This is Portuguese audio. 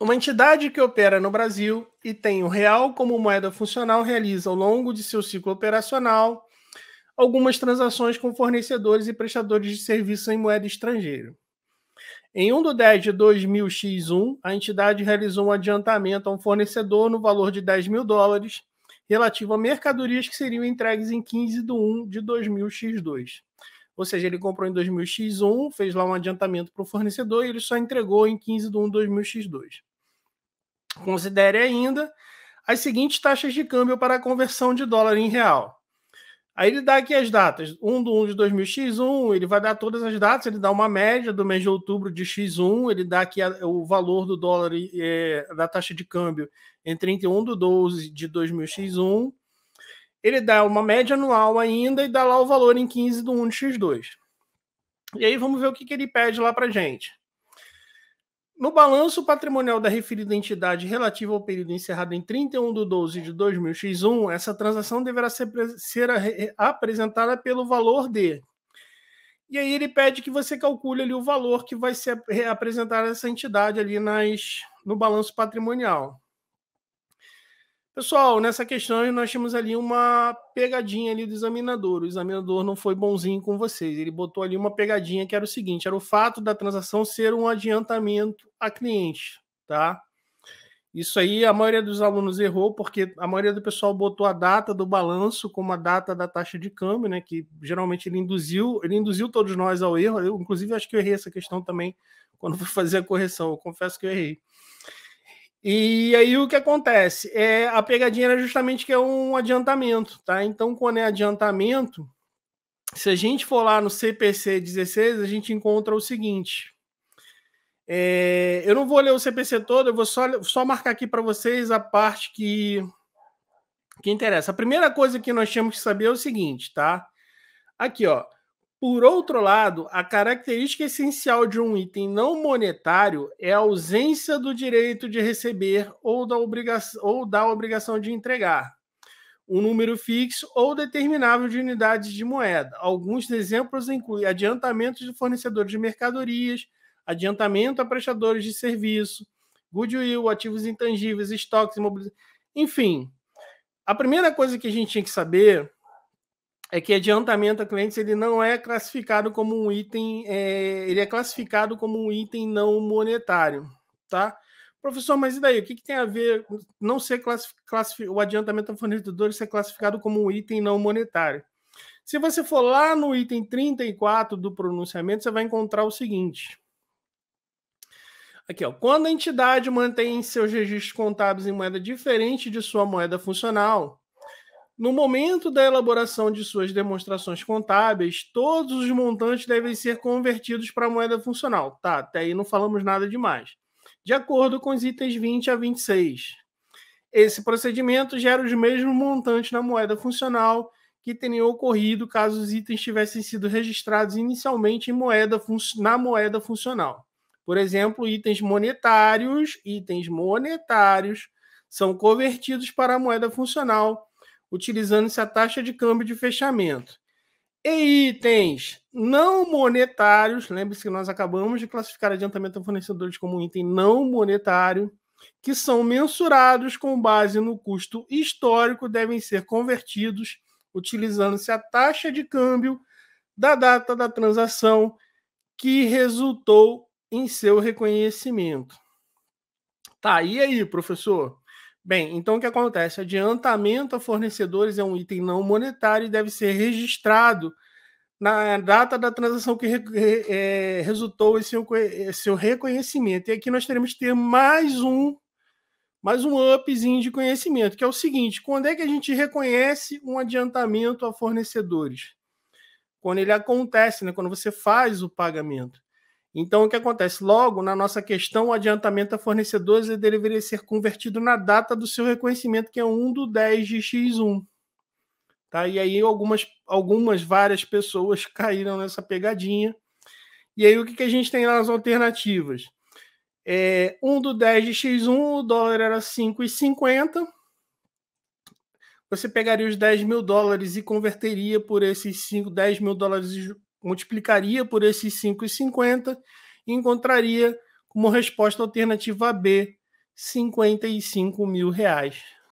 Uma entidade que opera no Brasil e tem o real como moeda funcional realiza ao longo de seu ciclo operacional algumas transações com fornecedores e prestadores de serviço em moeda estrangeira. Em 1 de 10 de 2000X1, a entidade realizou um adiantamento a um fornecedor no valor de 10 mil dólares relativo a mercadorias que seriam entregues em 15 de 1 de 2000X2. Ou seja, ele comprou em 2000X1, fez lá um adiantamento para o fornecedor e ele só entregou em 15 de 1 2000X2. Considere ainda as seguintes taxas de câmbio para a conversão de dólar em real. Aí ele dá aqui as datas, 1 de 1 de 2000X1, ele vai dar todas as datas, ele dá uma média do mês de outubro de X1, ele dá aqui a, o valor do dólar, é, da taxa de câmbio em 31 de 12 de 2000X1, ele dá uma média anual ainda e dá lá o valor em 15 do 1 x 2 E aí vamos ver o que, que ele pede lá para gente. No balanço patrimonial da referida entidade relativo ao período encerrado em 31 de 12 de 2000-X1, essa transação deverá ser, ser apresentada pelo valor de. E aí ele pede que você calcule ali o valor que vai ser apresentado essa entidade ali nas, no balanço patrimonial. Pessoal, nessa questão nós tínhamos ali uma pegadinha ali do examinador. O examinador não foi bonzinho com vocês. Ele botou ali uma pegadinha que era o seguinte: era o fato da transação ser um adiantamento a cliente, tá? Isso aí a maioria dos alunos errou, porque a maioria do pessoal botou a data do balanço como a data da taxa de câmbio, né? Que geralmente ele induziu, ele induziu todos nós ao erro. Eu, inclusive, acho que eu errei essa questão também quando fui fazer a correção. Eu confesso que eu errei. E aí o que acontece? É, a pegadinha era justamente que é um adiantamento, tá? Então, quando é adiantamento, se a gente for lá no CPC 16, a gente encontra o seguinte. É, eu não vou ler o CPC todo, eu vou só, só marcar aqui para vocês a parte que, que interessa. A primeira coisa que nós temos que saber é o seguinte, tá? Aqui, ó. Por outro lado, a característica essencial de um item não monetário é a ausência do direito de receber ou da, obrigação, ou da obrigação de entregar, um número fixo ou determinável de unidades de moeda. Alguns exemplos incluem adiantamentos de fornecedores de mercadorias, adiantamento a prestadores de serviço, goodwill, ativos intangíveis, estoques, imobilização. Enfim, a primeira coisa que a gente tinha que saber é que adiantamento a clientes ele não é classificado como um item, é, ele é classificado como um item não monetário, tá? Professor, mas e daí? O que, que tem a ver não ser classificado, o adiantamento a fornecedores ser classificado como um item não monetário? Se você for lá no item 34 do pronunciamento, você vai encontrar o seguinte. Aqui, ó, quando a entidade mantém seus registros contábeis em moeda diferente de sua moeda funcional, no momento da elaboração de suas demonstrações contábeis, todos os montantes devem ser convertidos para a moeda funcional. Tá, até aí não falamos nada demais. De acordo com os itens 20 a 26. Esse procedimento gera os mesmos montantes na moeda funcional que teriam ocorrido caso os itens tivessem sido registrados inicialmente moeda na moeda funcional. Por exemplo, itens monetários, itens monetários são convertidos para a moeda funcional utilizando-se a taxa de câmbio de fechamento. E itens não monetários, lembre-se que nós acabamos de classificar adiantamento a fornecedores como um item não monetário, que são mensurados com base no custo histórico, devem ser convertidos utilizando-se a taxa de câmbio da data da transação que resultou em seu reconhecimento. Tá, e aí, professor? Bem, então o que acontece? Adiantamento a fornecedores é um item não monetário e deve ser registrado na data da transação que é, resultou em seu, é, seu reconhecimento. E aqui nós teremos que ter mais um mais um upzinho de conhecimento, que é o seguinte: quando é que a gente reconhece um adiantamento a fornecedores? Quando ele acontece, né? quando você faz o pagamento. Então, o que acontece? Logo, na nossa questão, o adiantamento a fornecedores deveria ser convertido na data do seu reconhecimento, que é 1 do 10 de X1. Tá? E aí, algumas, algumas, várias pessoas caíram nessa pegadinha. E aí, o que, que a gente tem nas alternativas? É, 1 do 10 de X1, o dólar era 5,50. Você pegaria os 10 mil dólares e converteria por esses 5, 10 mil dólares multiplicaria por esses 5,50 e encontraria como resposta alternativa B 55 mil reais.